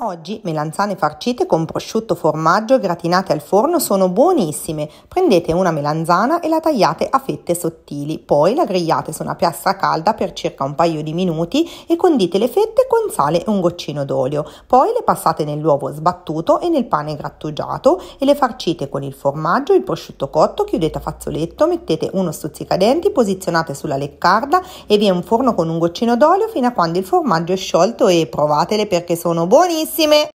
Oggi melanzane farcite con prosciutto, formaggio gratinate al forno sono buonissime. Prendete una melanzana e la tagliate a fette sottili, poi la grigliate su una piastra calda per circa un paio di minuti e condite le fette con sale e un goccino d'olio. Poi le passate nell'uovo sbattuto e nel pane grattugiato e le farcite con il formaggio, il prosciutto cotto, chiudete a fazzoletto, mettete uno stuzzicadenti, posizionate sulla leccarda e via in forno con un goccino d'olio fino a quando il formaggio è sciolto e provatele perché sono buonissime. bellissime